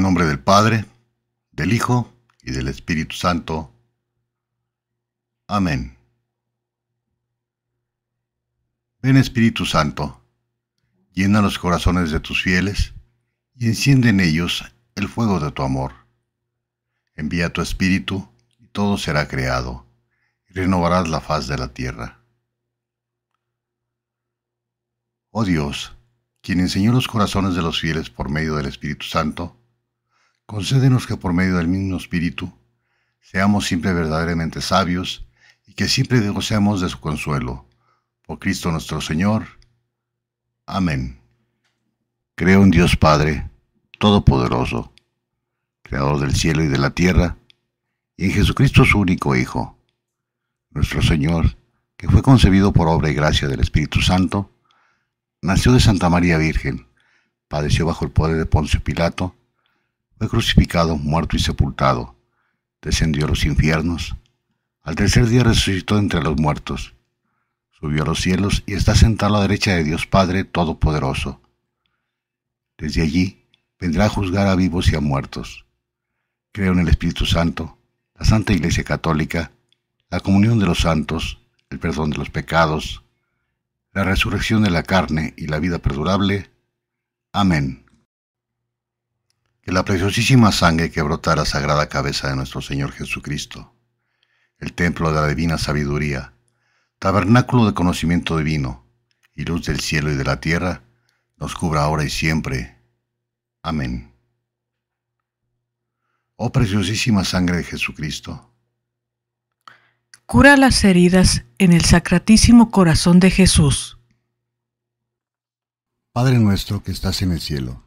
nombre del Padre, del Hijo y del Espíritu Santo. Amén. Ven Espíritu Santo, llena los corazones de tus fieles y enciende en ellos el fuego de tu amor. Envía tu Espíritu y todo será creado, y renovarás la faz de la tierra. Oh Dios, quien enseñó los corazones de los fieles por medio del Espíritu Santo, Concédenos que por medio del mismo Espíritu seamos siempre verdaderamente sabios y que siempre gocemos de su consuelo. Por Cristo nuestro Señor. Amén. Creo en Dios Padre, Todopoderoso, Creador del cielo y de la tierra, y en Jesucristo su único Hijo, nuestro Señor, que fue concebido por obra y gracia del Espíritu Santo, nació de Santa María Virgen, padeció bajo el poder de Poncio Pilato, fue crucificado, muerto y sepultado. Descendió a los infiernos. Al tercer día resucitó entre los muertos. Subió a los cielos y está sentado a la derecha de Dios Padre Todopoderoso. Desde allí vendrá a juzgar a vivos y a muertos. Creo en el Espíritu Santo, la Santa Iglesia Católica, la comunión de los santos, el perdón de los pecados, la resurrección de la carne y la vida perdurable. Amén que la preciosísima sangre que brota de la sagrada cabeza de nuestro Señor Jesucristo, el templo de la divina sabiduría, tabernáculo de conocimiento divino y luz del cielo y de la tierra, nos cubra ahora y siempre. Amén. Oh preciosísima sangre de Jesucristo. Cura las heridas en el sacratísimo corazón de Jesús. Padre nuestro que estás en el cielo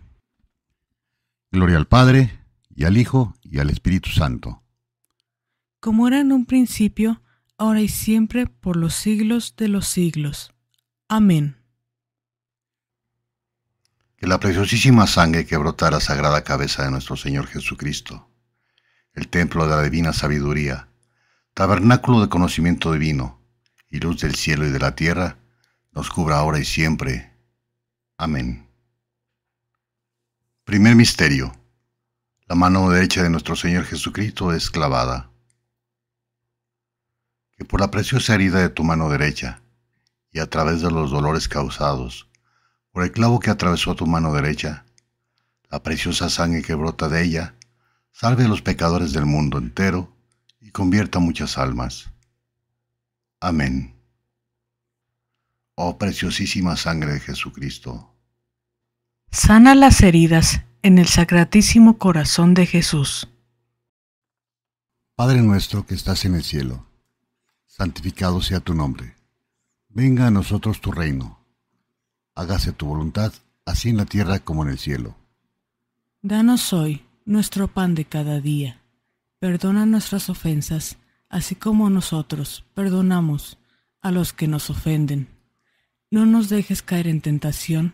Gloria al Padre, y al Hijo, y al Espíritu Santo. Como era en un principio, ahora y siempre, por los siglos de los siglos. Amén. Que la preciosísima sangre que brota la sagrada cabeza de nuestro Señor Jesucristo, el templo de la divina sabiduría, tabernáculo de conocimiento divino, y luz del cielo y de la tierra, nos cubra ahora y siempre. Amén. Primer misterio. La mano derecha de nuestro Señor Jesucristo es clavada. Que por la preciosa herida de tu mano derecha y a través de los dolores causados por el clavo que atravesó tu mano derecha, la preciosa sangre que brota de ella, salve a los pecadores del mundo entero y convierta muchas almas. Amén. Oh preciosísima sangre de Jesucristo Sana las heridas en el Sacratísimo Corazón de Jesús. Padre nuestro que estás en el cielo, santificado sea tu nombre. Venga a nosotros tu reino. Hágase tu voluntad, así en la tierra como en el cielo. Danos hoy nuestro pan de cada día. Perdona nuestras ofensas, así como nosotros perdonamos a los que nos ofenden. No nos dejes caer en tentación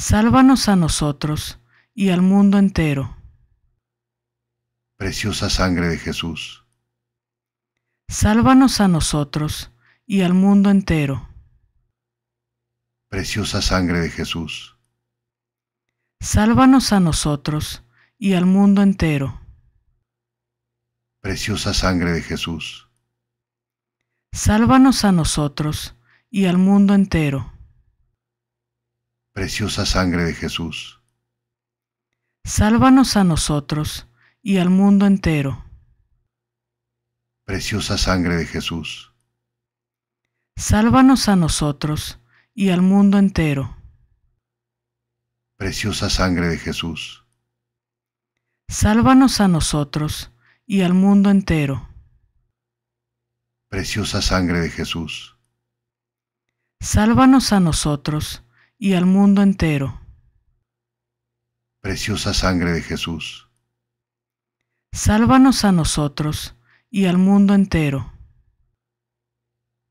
Sálvanos a nosotros y al mundo entero. Preciosa sangre de Jesús. Sálvanos a nosotros y al mundo entero. Preciosa sangre de Jesús. Sálvanos a nosotros y al mundo entero. Preciosa sangre de Jesús. Sálvanos a nosotros y al mundo entero preciosa sangre de Jesús. Sálvanos a nosotros y al mundo entero. Preciosa sangre de Jesús. Sálvanos a nosotros y al mundo entero. Preciosa sangre de Jesús. Sálvanos a nosotros y al mundo entero. Preciosa sangre de Jesús. Sálvanos a nosotros y al mundo entero. Preciosa sangre de Jesús. Sálvanos a nosotros y al mundo entero.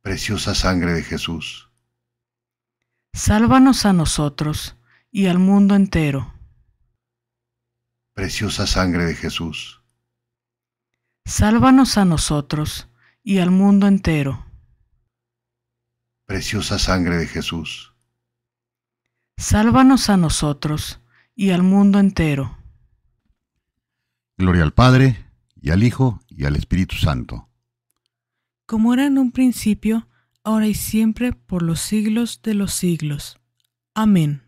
Preciosa sangre de Jesús. Sálvanos a nosotros y al mundo entero. Preciosa sangre de Jesús. Sálvanos a nosotros y al mundo entero. Preciosa sangre de Jesús Sálvanos a nosotros y al mundo entero. Gloria al Padre, y al Hijo, y al Espíritu Santo. Como era en un principio, ahora y siempre, por los siglos de los siglos. Amén.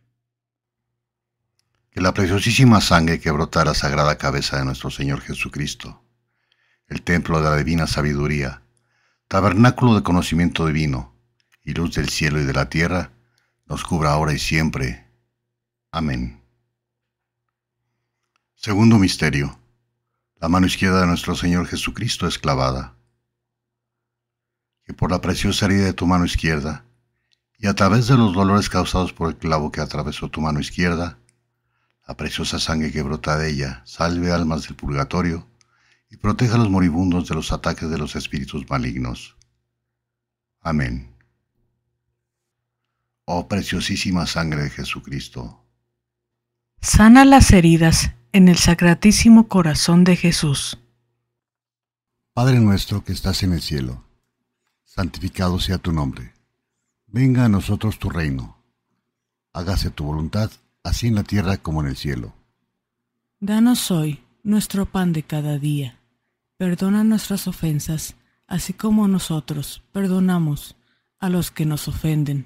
Que la preciosísima sangre que brota la sagrada cabeza de nuestro Señor Jesucristo, el templo de la divina sabiduría, tabernáculo de conocimiento divino, y luz del cielo y de la tierra, nos cubra ahora y siempre. Amén. Segundo misterio. La mano izquierda de nuestro Señor Jesucristo es clavada. Que por la preciosa herida de tu mano izquierda, y a través de los dolores causados por el clavo que atravesó tu mano izquierda, la preciosa sangre que brota de ella salve almas del purgatorio y proteja a los moribundos de los ataques de los espíritus malignos. Amén oh preciosísima sangre de Jesucristo. Sana las heridas en el sacratísimo corazón de Jesús. Padre nuestro que estás en el cielo, santificado sea tu nombre. Venga a nosotros tu reino. Hágase tu voluntad, así en la tierra como en el cielo. Danos hoy nuestro pan de cada día. Perdona nuestras ofensas, así como nosotros perdonamos a los que nos ofenden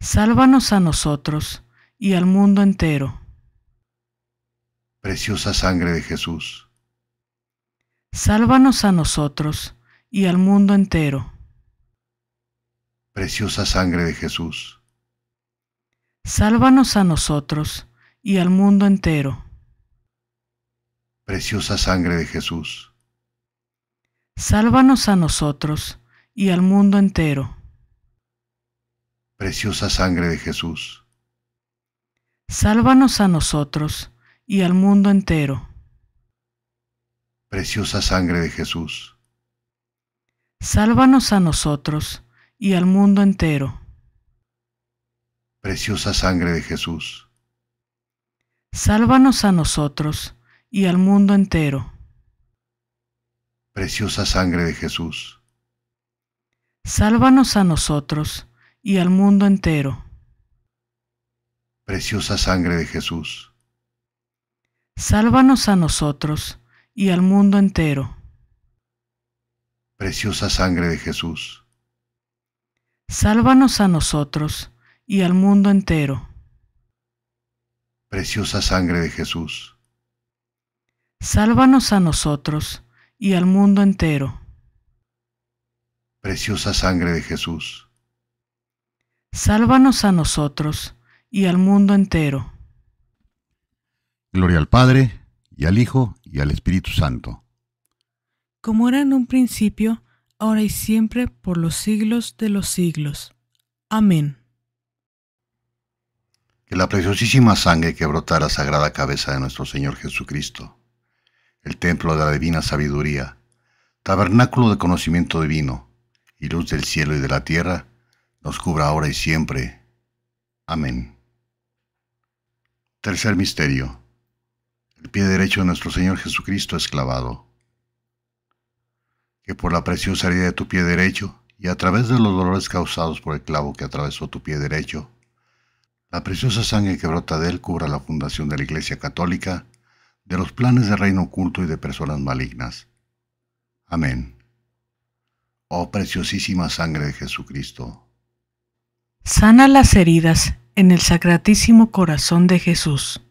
Sálvanos a nosotros y al mundo entero. Preciosa sangre de Jesús. Sálvanos a nosotros y al mundo entero. Preciosa sangre de Jesús. Sálvanos a nosotros y al mundo entero. Preciosa sangre de Jesús. Sálvanos a nosotros y al mundo entero preciosa sangre de Jesús. Sálvanos a nosotros y al mundo entero. Preciosa sangre de Jesús. Sálvanos a nosotros y al mundo entero. Preciosa sangre de Jesús. Sálvanos a nosotros y al mundo entero. Preciosa sangre de Jesús. Sálvanos a nosotros y al mundo entero. Preciosa sangre de Jesús. Sálvanos a nosotros y al mundo entero. Preciosa sangre de Jesús. Sálvanos a nosotros y al mundo entero. Preciosa sangre de Jesús. Sálvanos a nosotros y al mundo entero. Preciosa sangre de Jesús. Sálvanos a nosotros y al mundo entero. Gloria al Padre, y al Hijo, y al Espíritu Santo. Como era en un principio, ahora y siempre, por los siglos de los siglos. Amén. Que la preciosísima sangre que brota la sagrada cabeza de nuestro Señor Jesucristo, el templo de la divina sabiduría, tabernáculo de conocimiento divino, y luz del cielo y de la tierra, nos cubra ahora y siempre. Amén. Tercer misterio. El pie derecho de nuestro Señor Jesucristo es clavado. Que por la preciosa herida de tu pie derecho y a través de los dolores causados por el clavo que atravesó tu pie derecho, la preciosa sangre que brota de él cubra la fundación de la Iglesia Católica, de los planes de reino oculto y de personas malignas. Amén. Oh preciosísima sangre de Jesucristo, Sana las heridas en el Sacratísimo Corazón de Jesús.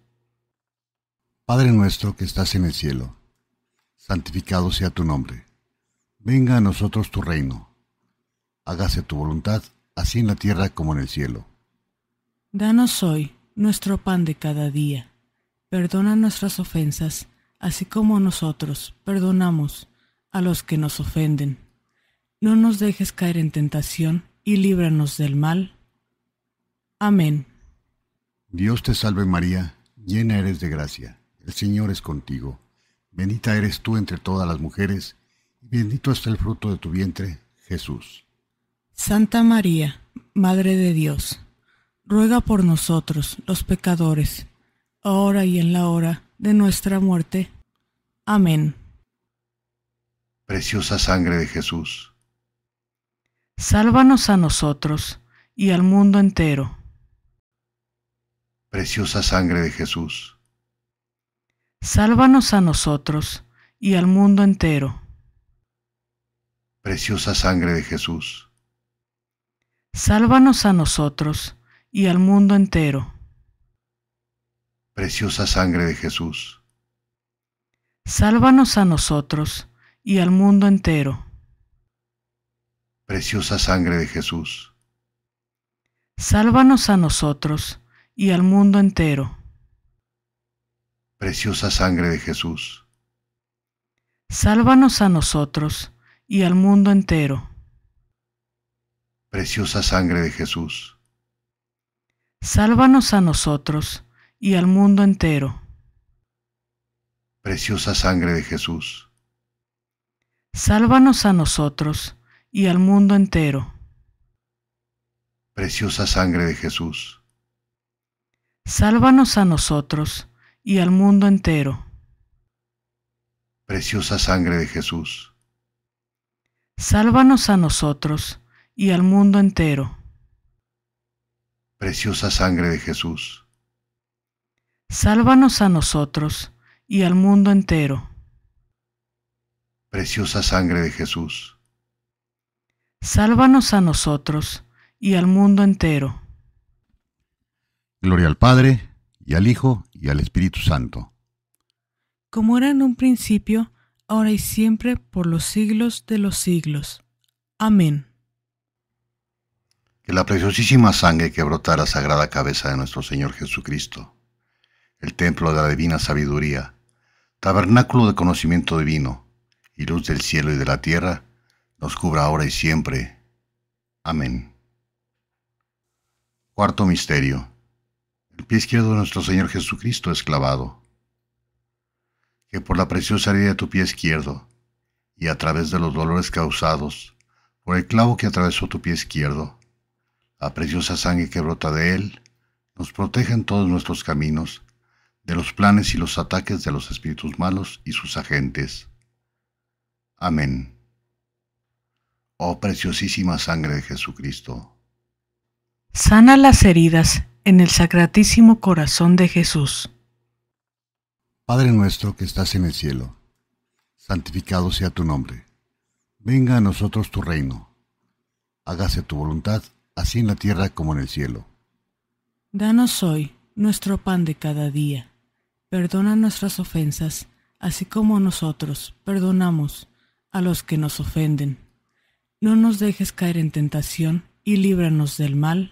Padre nuestro que estás en el cielo, santificado sea tu nombre. Venga a nosotros tu reino. Hágase tu voluntad, así en la tierra como en el cielo. Danos hoy nuestro pan de cada día. Perdona nuestras ofensas, así como nosotros perdonamos a los que nos ofenden. No nos dejes caer en tentación y líbranos del mal. Amén. Dios te salve María, llena eres de gracia, el Señor es contigo, bendita eres tú entre todas las mujeres, y bendito es el fruto de tu vientre, Jesús. Santa María, Madre de Dios, ruega por nosotros los pecadores, ahora y en la hora de nuestra muerte. Amén. Preciosa sangre de Jesús. Sálvanos a nosotros y al mundo entero. Preciosa sangre de Jesús. Sálvanos a nosotros y al mundo entero. Preciosa sangre de Jesús. Sálvanos a nosotros y al mundo entero. Preciosa sangre de Jesús. Sálvanos a nosotros y al mundo entero. Preciosa sangre de Jesús. Sálvanos a nosotros y al mundo entero. Preciosa sangre de Jesús. Sálvanos a nosotros y al mundo entero. Preciosa sangre de Jesús. Sálvanos a nosotros y al mundo entero. Preciosa sangre de Jesús. Sálvanos a nosotros y al mundo entero. Preciosa sangre de Jesús Sálvanos a nosotros y al mundo entero. Preciosa sangre de Jesús. Sálvanos a nosotros y al mundo entero. Preciosa sangre de Jesús. Sálvanos a nosotros y al mundo entero. Preciosa sangre de Jesús. Sálvanos a nosotros y al mundo entero. Gloria al Padre, y al Hijo, y al Espíritu Santo. Como era en un principio, ahora y siempre, por los siglos de los siglos. Amén. Que la preciosísima sangre que brota la sagrada cabeza de nuestro Señor Jesucristo, el templo de la divina sabiduría, tabernáculo de conocimiento divino, y luz del cielo y de la tierra, nos cubra ahora y siempre. Amén. Cuarto misterio pie izquierdo de nuestro Señor Jesucristo esclavado. Que por la preciosa herida de tu pie izquierdo y a través de los dolores causados por el clavo que atravesó tu pie izquierdo, la preciosa sangre que brota de él nos proteja en todos nuestros caminos de los planes y los ataques de los espíritus malos y sus agentes. Amén. Oh preciosísima sangre de Jesucristo Sana las heridas en el Sacratísimo Corazón de Jesús. Padre nuestro que estás en el cielo, santificado sea tu nombre. Venga a nosotros tu reino. Hágase tu voluntad, así en la tierra como en el cielo. Danos hoy nuestro pan de cada día. Perdona nuestras ofensas, así como nosotros perdonamos a los que nos ofenden. No nos dejes caer en tentación y líbranos del mal.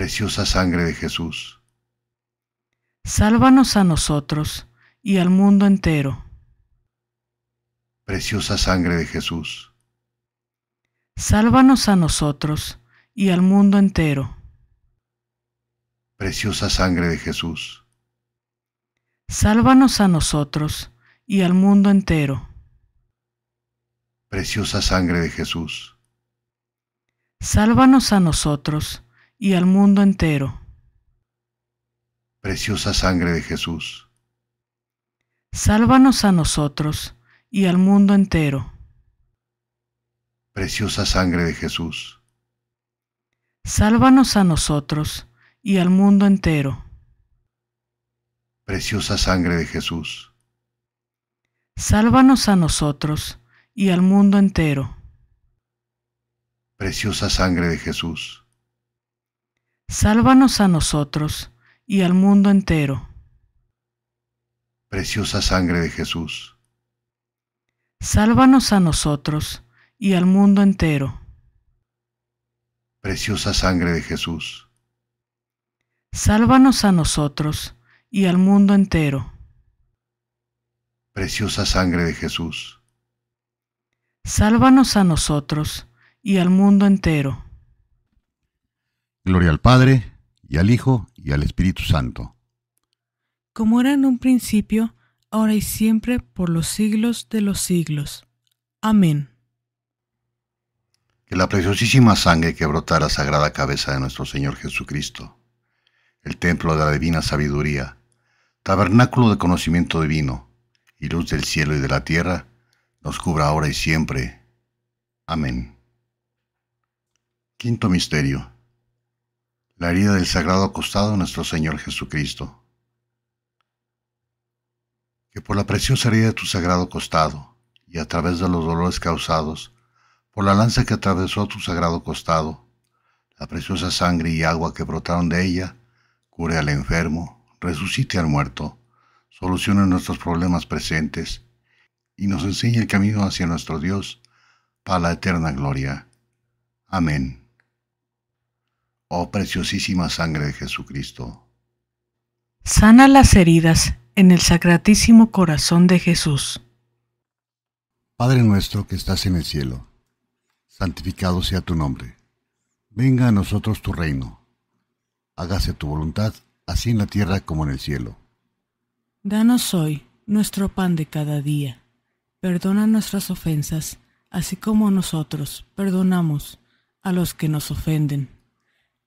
Preciosa sangre de Jesús. Sálvanos a nosotros y al mundo entero. Preciosa sangre de Jesús. Sálvanos a nosotros y al mundo entero. Preciosa sangre de Jesús. Sálvanos a nosotros y al mundo entero. Preciosa sangre de Jesús. Sálvanos a nosotros y al mundo entero. Preciosa sangre de Jesús. Sálvanos a nosotros y al mundo entero. Preciosa sangre de Jesús. Sálvanos a nosotros y al mundo entero. Preciosa sangre de Jesús. Sálvanos a nosotros y al mundo entero. Preciosa sangre de Jesús Sálvanos a nosotros y al mundo entero. Preciosa sangre de Jesús. Sálvanos a nosotros y al mundo entero. Preciosa sangre de Jesús. Sálvanos a nosotros y al mundo entero. Preciosa sangre de Jesús. Sálvanos a nosotros y al mundo entero. Gloria al Padre, y al Hijo, y al Espíritu Santo. Como era en un principio, ahora y siempre, por los siglos de los siglos. Amén. Que la preciosísima sangre que brota la sagrada cabeza de nuestro Señor Jesucristo, el templo de la divina sabiduría, tabernáculo de conocimiento divino, y luz del cielo y de la tierra, nos cubra ahora y siempre. Amén. Quinto misterio la herida del sagrado costado de nuestro Señor Jesucristo. Que por la preciosa herida de tu sagrado costado y a través de los dolores causados, por la lanza que atravesó tu sagrado costado, la preciosa sangre y agua que brotaron de ella, cure al enfermo, resucite al muerto, solucione nuestros problemas presentes y nos enseñe el camino hacia nuestro Dios para la eterna gloria. Amén. Oh preciosísima sangre de Jesucristo. Sana las heridas en el sacratísimo corazón de Jesús. Padre nuestro que estás en el cielo, santificado sea tu nombre. Venga a nosotros tu reino. Hágase tu voluntad, así en la tierra como en el cielo. Danos hoy nuestro pan de cada día. Perdona nuestras ofensas, así como nosotros perdonamos a los que nos ofenden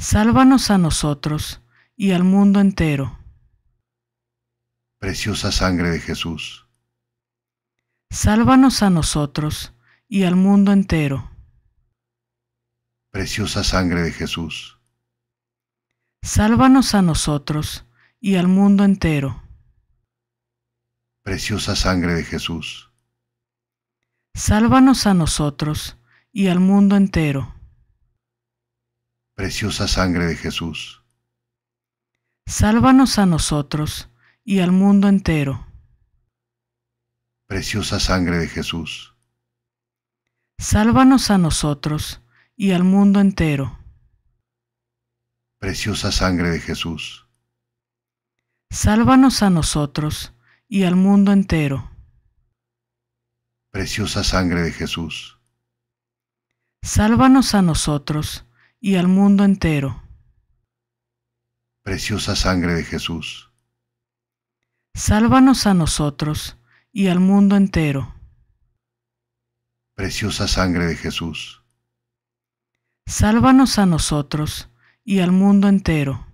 Sálvanos a nosotros y al mundo entero. Preciosa sangre de Jesús. Sálvanos a nosotros y al mundo entero. Preciosa sangre de Jesús. Sálvanos a nosotros y al mundo entero. Preciosa sangre de Jesús. Sálvanos a nosotros y al mundo entero. Preciosa sangre de Jesús. Sálvanos a nosotros y al mundo entero. Preciosa sangre de Jesús. Sálvanos a nosotros y al mundo entero. Preciosa sangre de Jesús. Sálvanos a nosotros y al mundo entero. Preciosa sangre de Jesús. Sálvanos a nosotros y al mundo entero. Preciosa sangre de Jesús. Sálvanos a nosotros y al mundo entero. Preciosa sangre de Jesús. Sálvanos a nosotros y al mundo entero.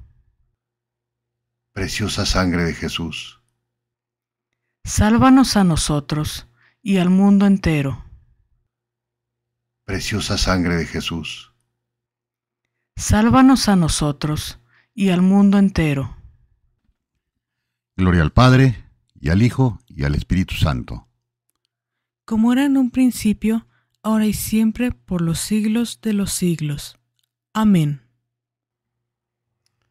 Preciosa sangre de Jesús. Sálvanos a nosotros y al mundo entero. Preciosa sangre de Jesús Sálvanos a nosotros y al mundo entero. Gloria al Padre, y al Hijo, y al Espíritu Santo. Como era en un principio, ahora y siempre, por los siglos de los siglos. Amén.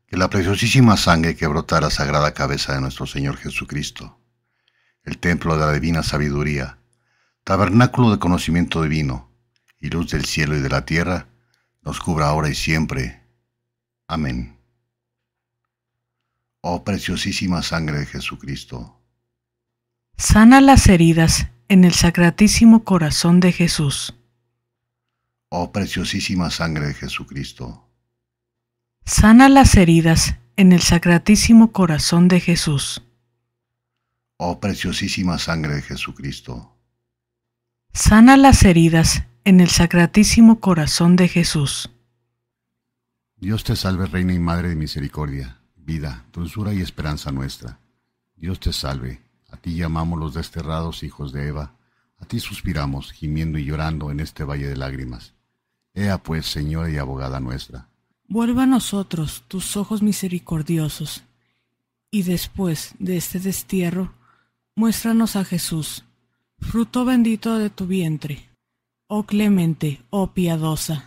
Que la preciosísima sangre que brota la sagrada cabeza de nuestro Señor Jesucristo, el templo de la divina sabiduría, tabernáculo de conocimiento divino, y luz del cielo y de la tierra, nos cubra ahora y siempre. Amén. Oh preciosísima sangre de Jesucristo. Sana las heridas en el sacratísimo corazón de Jesús. Oh preciosísima sangre de Jesucristo. Sana las heridas en el sacratísimo corazón de Jesús. Oh preciosísima sangre de Jesucristo. Sana las heridas en el Sacratísimo Corazón de Jesús. Dios te salve, Reina y Madre de Misericordia, vida, dulzura y esperanza nuestra. Dios te salve, a ti llamamos los desterrados hijos de Eva, a ti suspiramos, gimiendo y llorando en este valle de lágrimas. Ea pues, Señora y abogada nuestra. Vuelva a nosotros tus ojos misericordiosos, y después de este destierro, muéstranos a Jesús, fruto bendito de tu vientre. Oh clemente, oh piadosa,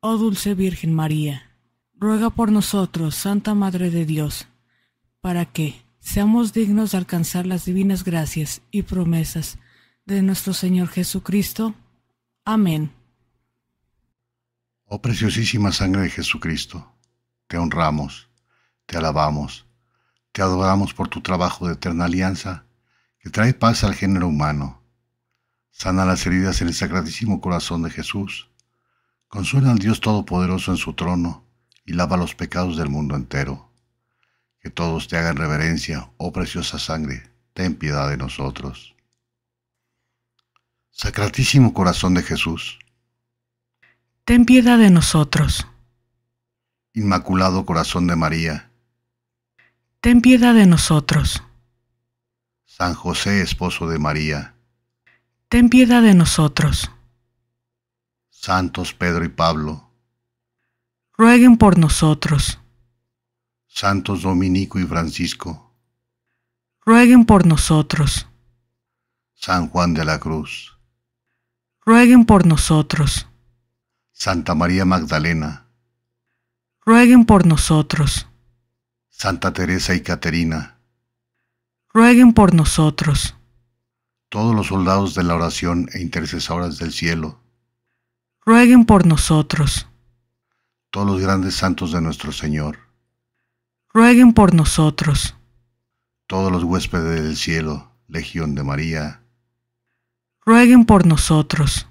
oh dulce Virgen María, ruega por nosotros, Santa Madre de Dios, para que seamos dignos de alcanzar las divinas gracias y promesas de nuestro Señor Jesucristo. Amén. Oh preciosísima sangre de Jesucristo, te honramos, te alabamos, te adoramos por tu trabajo de eterna alianza que trae paz al género humano Sana las heridas en el Sacratísimo Corazón de Jesús. Consuela al Dios Todopoderoso en su trono y lava los pecados del mundo entero. Que todos te hagan reverencia, oh preciosa sangre, ten piedad de nosotros. Sacratísimo Corazón de Jesús. Ten piedad de nosotros. Inmaculado Corazón de María. Ten piedad de nosotros. San José, Esposo de María ten piedad de nosotros. Santos Pedro y Pablo, rueguen por nosotros. Santos Dominico y Francisco, rueguen por nosotros. San Juan de la Cruz, rueguen por nosotros. Santa María Magdalena, rueguen por nosotros. Santa Teresa y Caterina, rueguen por nosotros todos los soldados de la oración e intercesoras del cielo, rueguen por nosotros. Todos los grandes santos de nuestro Señor, rueguen por nosotros. Todos los huéspedes del cielo, Legión de María, rueguen por nosotros.